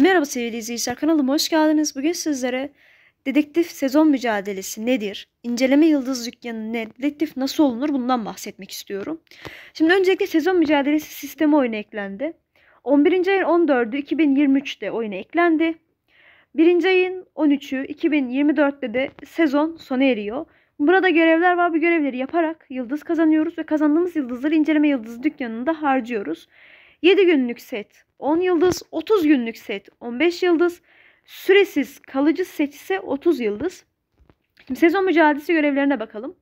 Merhaba sevgili izleyiciler kanalıma hoş geldiniz. Bugün sizlere dedektif sezon mücadelesi nedir? İnceleme yıldız dükkanı ne? Dedektif nasıl olunur? Bundan bahsetmek istiyorum. Şimdi öncelikle sezon mücadelesi sistemi oyuna eklendi. 11. ayın 14'ü 2023'te oyuna eklendi. 1. ayın 13'ü 2024'te de sezon sona eriyor. Burada görevler var. Bu görevleri yaparak yıldız kazanıyoruz ve kazandığımız yıldızları inceleme yıldız dükkanında harcıyoruz. 7 günlük set, 10 yıldız, 30 günlük set, 15 yıldız, süresiz kalıcı set ise 30 yıldız. Şimdi sezon mücadelesi görevlerine bakalım.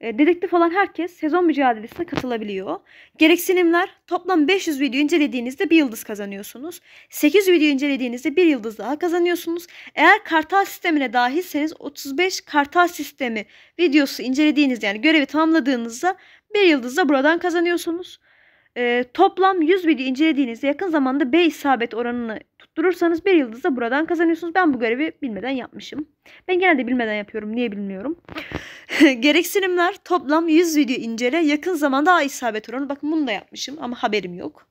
E, dedektif olan herkes sezon mücadelesine katılabiliyor. Gereksinimler toplam 500 video incelediğinizde 1 yıldız kazanıyorsunuz. 8 video incelediğinizde 1 yıldız daha kazanıyorsunuz. Eğer kartal sistemine dahilseniz 35 kartal sistemi videosu incelediğiniz yani görevi tamamladığınızda 1 yıldız da buradan kazanıyorsunuz. E, toplam 100 video incelediğinizde yakın zamanda B isabet oranını tutturursanız bir yıldızda buradan kazanıyorsunuz. Ben bu görevi bilmeden yapmışım. Ben genelde bilmeden yapıyorum. Niye bilmiyorum. Gereksinimler toplam 100 video incele yakın zamanda A isabet oranı. Bakın bunu da yapmışım ama haberim yok.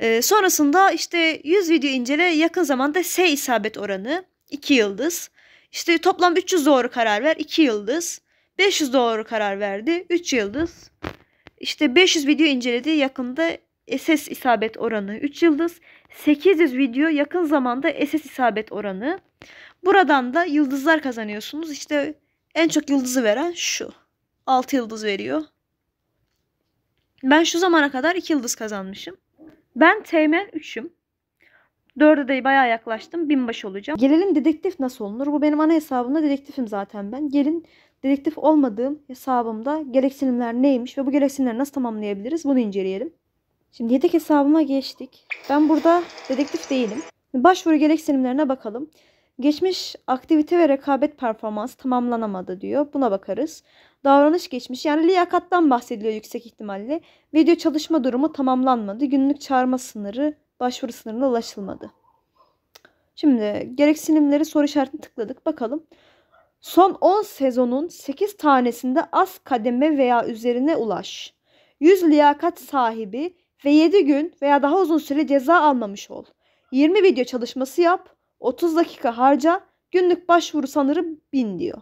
E, sonrasında işte 100 video incele yakın zamanda S isabet oranı 2 yıldız. İşte toplam 300 doğru karar ver 2 yıldız. 500 doğru karar verdi 3 yıldız. İşte 500 video inceledi yakında SS isabet oranı 3 yıldız. 800 video yakın zamanda SS isabet oranı. Buradan da yıldızlar kazanıyorsunuz. İşte en çok yıldızı veren şu. 6 yıldız veriyor. Ben şu zamana kadar 2 yıldız kazanmışım. Ben Teğmen 3'üm. 4'e de bayağı yaklaştım. Binbaşı olacağım. Gelelim dedektif nasıl olunur? Bu benim ana hesabımda dedektifim zaten ben. Gelin dedektif olmadığım hesabımda gereksinimler neymiş ve bu gereksinimleri nasıl tamamlayabiliriz bunu inceleyelim. Şimdi yedek hesabıma geçtik. Ben burada dedektif değilim. Başvuru gereksinimlerine bakalım. Geçmiş aktivite ve rekabet performansı tamamlanamadı diyor. Buna bakarız. Davranış geçmiş yani liyakattan bahsediliyor yüksek ihtimalle. Video çalışma durumu tamamlanmadı. Günlük çağırma sınırı başvuru sınırına ulaşılmadı. Şimdi gereksinimleri soru işaretini tıkladık. Bakalım. Son 10 sezonun 8 tanesinde az kademe veya üzerine ulaş. 100 liyakat sahibi ve 7 gün veya daha uzun süre ceza almamış ol. 20 video çalışması yap, 30 dakika harca, günlük başvuru sanırı 1000 diyor.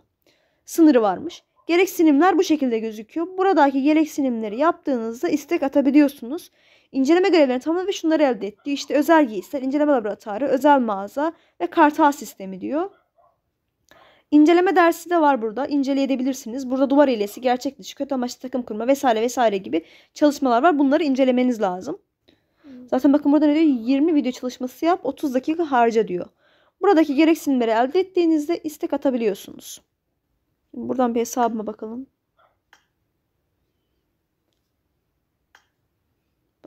Sınırı varmış. Gereksinimler bu şekilde gözüküyor. Buradaki gereksinimleri yaptığınızda istek atabiliyorsunuz. İnceleme görevlerini tamamladı ve şunları elde etti. İşte özel giysiler, inceleme laboratuvarı, özel mağaza ve kartal sistemi diyor. İnceleme dersi de var burada. İnceleyebilirsiniz. Burada duvar iğnesi, gerçek dışı, kötü amaçlı takım kurma vesaire vesaire gibi çalışmalar var. Bunları incelemeniz lazım. Zaten bakın burada ne diyor? 20 video çalışması yap, 30 dakika harca diyor. Buradaki gereksinimleri elde ettiğinizde istek atabiliyorsunuz. buradan bir hesabıma bakalım.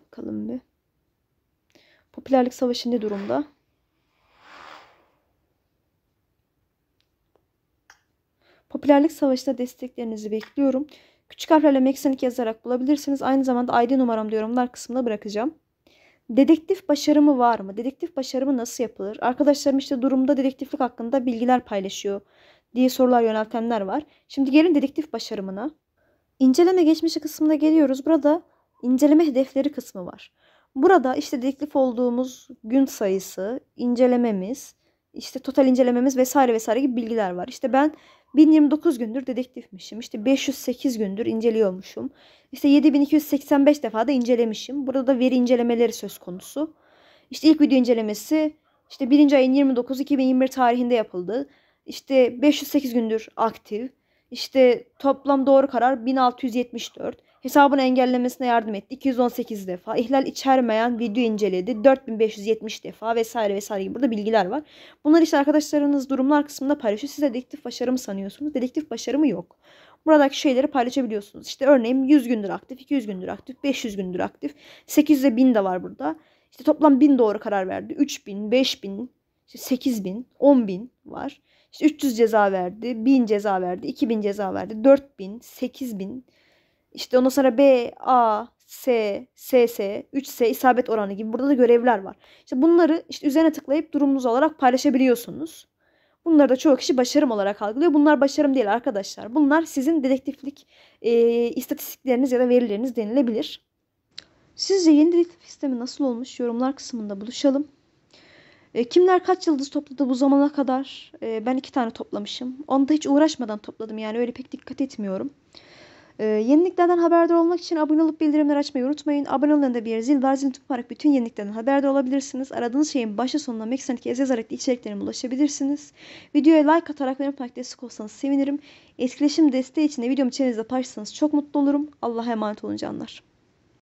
Bakalım bir. Popülerlik savaşı ne durumda? Popülerlik Savaşı'nda desteklerinizi bekliyorum. Küçük harflerle Meksenik yazarak bulabilirsiniz. Aynı zamanda ID numaramı da yorumlar kısmına bırakacağım. Dedektif başarımı var mı? Dedektif başarımı nasıl yapılır? Arkadaşlarım işte durumda dedektiflik hakkında bilgiler paylaşıyor diye sorular yöneltenler var. Şimdi gelin dedektif başarımına. İnceleme geçmişi kısmına geliyoruz. Burada inceleme hedefleri kısmı var. Burada işte dedektif olduğumuz gün sayısı, incelememiz, işte total incelememiz vesaire vesaire gibi bilgiler var. İşte ben 1029 gündür dedektifmişim. İşte 508 gündür inceliyormuşum. İşte 7285 defa da incelemişim. Burada da veri incelemeleri söz konusu. İşte ilk video incelemesi işte 1. ayın 29 2021 tarihinde yapıldı. İşte 508 gündür aktif. İşte toplam doğru karar 1674 hesabını engellemesine yardım etti. 218 defa. ihlal içermeyen video inceledi. 4570 defa vesaire vesaire gibi burada bilgiler var. Bunlar işte arkadaşlarınız durumlar kısmında paylaşıyor. Siz de dedektif başarımı sanıyorsunuz. Dedektif başarımı yok. Buradaki şeyleri paylaşabiliyorsunuz. İşte örneğin 100 gündür aktif, 200 gündür aktif, 500 gündür aktif. 800'e 1000 de var burada. İşte toplam 1000 doğru karar verdi. 3000, 5000, 8000, 10000 var. İşte 300 ceza verdi, 1000 ceza verdi, 2000 ceza verdi, 4000, 8000, işte ondan sonra B, A, S, SS, 3S isabet oranı gibi burada da görevler var. İşte bunları işte üzerine tıklayıp durumunuz olarak paylaşabiliyorsunuz. Bunları da çoğu kişi başarım olarak algılıyor. Bunlar başarım değil arkadaşlar. Bunlar sizin dedektiflik e, istatistikleriniz ya da verileriniz denilebilir. Sizce yeni dedektif sistemi nasıl olmuş? Yorumlar kısmında buluşalım. E, kimler kaç yıldız topladı bu zamana kadar? E, ben iki tane toplamışım. Onda hiç uğraşmadan topladım yani öyle pek dikkat etmiyorum. Ee, yeniliklerden haberdar olmak için abone olup bildirimleri açmayı unutmayın. Abone olanında bir yer zil var. Zil tıklayarak bütün yeniliklerden haberdar olabilirsiniz. Aradığınız şeyin başa sonuna Meksen'deki ez yazarak içeriklerine ulaşabilirsiniz. Videoya like atarak benim destek olsanız sevinirim. Etkileşim desteği için de videomu çevrenizde paylaşırsanız çok mutlu olurum. Allah'a emanet olun canlar.